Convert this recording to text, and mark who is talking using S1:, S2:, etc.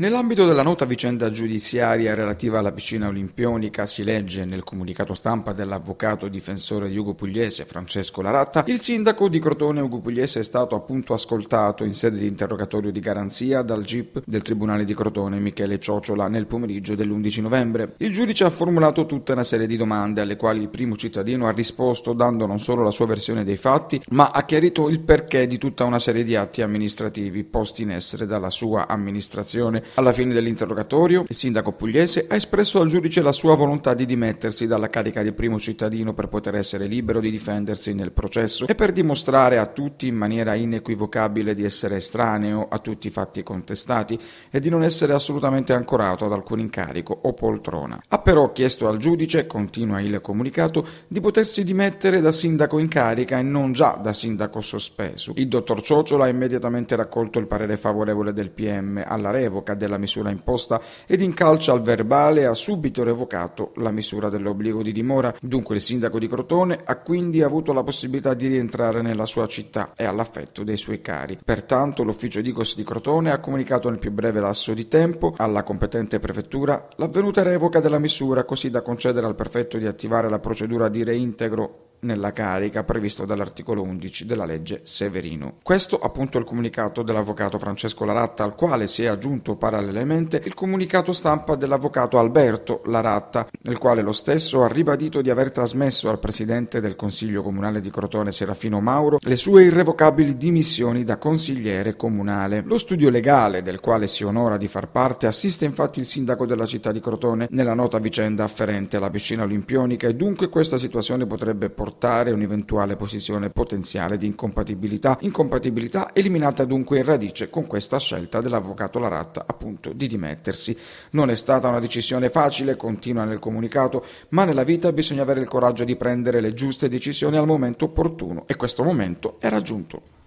S1: Nell'ambito della nota vicenda giudiziaria relativa alla piscina olimpionica si legge nel comunicato stampa dell'avvocato difensore di Ugo Pugliese Francesco Laratta, il sindaco di Crotone Ugo Pugliese è stato appunto ascoltato in sede di interrogatorio di garanzia dal GIP del Tribunale di Crotone Michele Ciocciola nel pomeriggio dell'11 novembre. Il giudice ha formulato tutta una serie di domande alle quali il primo cittadino ha risposto dando non solo la sua versione dei fatti, ma ha chiarito il perché di tutta una serie di atti amministrativi posti in essere dalla sua amministrazione alla fine dell'interrogatorio, il sindaco pugliese ha espresso al giudice la sua volontà di dimettersi dalla carica di primo cittadino per poter essere libero di difendersi nel processo e per dimostrare a tutti in maniera inequivocabile di essere estraneo a tutti i fatti contestati e di non essere assolutamente ancorato ad alcun incarico o poltrona. Ha però chiesto al giudice, continua il comunicato, di potersi dimettere da sindaco in carica e non già da sindaco sospeso. Il dottor Ciociola ha immediatamente raccolto il parere favorevole del PM alla revoca della misura imposta ed incalcia al verbale ha subito revocato la misura dell'obbligo di dimora. Dunque il sindaco di Crotone ha quindi avuto la possibilità di rientrare nella sua città e all'affetto dei suoi cari. Pertanto l'ufficio di Cos di Crotone ha comunicato nel più breve lasso di tempo alla competente prefettura l'avvenuta revoca della misura così da concedere al prefetto di attivare la procedura di reintegro nella carica previsto dall'articolo 11 della legge Severino. Questo appunto è il comunicato dell'avvocato Francesco Laratta al quale si è aggiunto parallelamente il comunicato stampa dell'avvocato Alberto Laratta nel quale lo stesso ha ribadito di aver trasmesso al presidente del Consiglio Comunale di Crotone Serafino Mauro le sue irrevocabili dimissioni da consigliere comunale. Lo studio legale del quale si onora di far parte assiste infatti il sindaco della città di Crotone nella nota vicenda afferente alla piscina olimpionica e dunque questa situazione potrebbe portare comportare un'eventuale posizione potenziale di incompatibilità, incompatibilità eliminata dunque in radice con questa scelta dell'avvocato Laratta appunto di dimettersi. Non è stata una decisione facile, continua nel comunicato, ma nella vita bisogna avere il coraggio di prendere le giuste decisioni al momento opportuno e questo momento è raggiunto.